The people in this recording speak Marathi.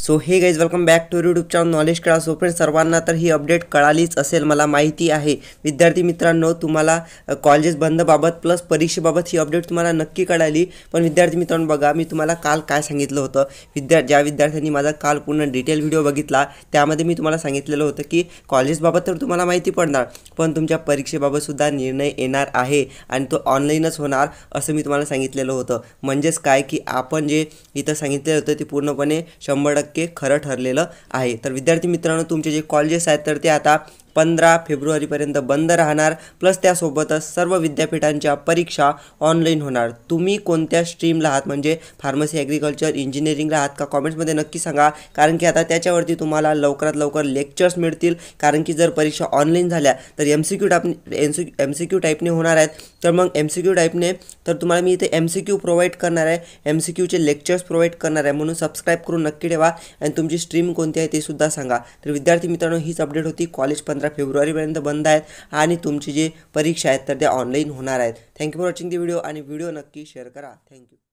so hey guys welcome back to YouTube channel knowledge class friends सर्वांना तर ही अपडेट कळालीच असेल मला माहिती आहे विद्यार्थी मित्रांनो तुम्हाला कॉलेजेस बंदबाबत प्लस परीक्षेबाबत ही अपडेट तुम्हाला नक्की कळाली पण विद्यार्थी मित्रांनो बघा मी तुम्हाला काल काय सांगितलं होतं विद्या ज्या विद्यार्थ्यांनी माझा काल पूर्ण डिटेल व्हिडिओ बघितला त्यामध्ये मी तुम्हाला सांगितलेलं होतं की कॉलेजबाबत तर तुम्हाला माहिती पडणार पण तुमच्या परीक्षेबाबतसुद्धा निर्णय येणार आहे आणि तो ऑनलाईनच होणार असं मी तुम्हाला सांगितलेलं होतं म्हणजेच काय की आपण जे इथं सांगितलेलं होतं ते पूर्णपणे शंभर टक्के खरं ठरलेलं आहे तर विद्यार्थी मित्रांनो तुमचे जे कॉलेजेस आहेत तर ते आता पंधरा फेब्रुवारीपर्यंत बंद राहणार प्लस त्यासोबतच सर्व विद्यापीठांच्या परीक्षा ऑनलाईन होणार तुम्ही कोणत्या स्ट्रीमला आहात म्हणजे फार्मसी ॲग्रिकल्चर इंजिनिअरिंगला आहात का कॉमेंट्समध्ये नक्की सांगा कारण की आता त्याच्यावरती तुम्हाला लवकरात लवकर लेक्चर्स मिळतील कारण की जर परीक्षा ऑनलाईन झाल्या तर एम सी क्यू टाप M C M C Q टाईपने होणार आहेत तर मग एम सी क्यू टाईपने तर तुम्हाला मी इथे एम सी क्यू प्रोव्हाइड करणार आहे एम सी क्यूचे लेक्चर्स प्रोव्हाइड करणार आहे म्हणून सबस्क्राईब करून नक्की ठेवा आणि तुमची स्ट्रीम कोणती आहे ते सुद्धा सांगा तर विद्यार्थी मित्रांनो हीच अपडेट होती कॉलेज पंधरा अठरा फेब्रुवारीपर्यंत बंद आहेत आणि तुमची जी परीक्षा आहेत तर त्या ऑनलाईन होणार आहेत thank you for watching the video आणि व्हिडिओ नक्की शेअर करा थँक्यू